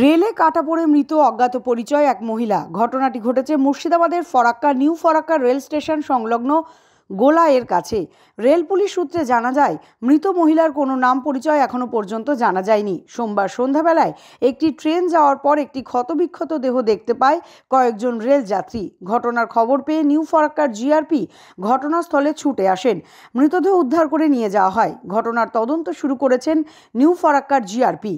রেলে কাটা পড়ে মৃত অজ্ঞাত পরিচয় এক মহিলা ঘটনাটি ঘটেছে মুর্শিদাবাদের Farakka new Farakka rail station সংলগ্ন গোলায়ের কাছে রেল পুলিশ সূত্রে জানা যায় মৃত মহিলার কোনো নাম পরিচয় এখনও পর্যন্ত জানা যায়নি সোমবার সন্ধ্যাবেলায় একটি ট্রেন যাওয়ার পর একটি ক্ষতবিক্ষত দেহ দেখতে পায় কয়েকজন রেল যাত্রী ঘটনার খবর পেয়ে নিউ ফরাক্কার জিআরপি ঘটনাস্থলে ছুটে আসেন মৃতদেহ উদ্ধার করে নিয়ে যাওয়া হয় ঘটনার তদন্ত শুরু করেছেন নিউ ফরাক্কার জিআরপি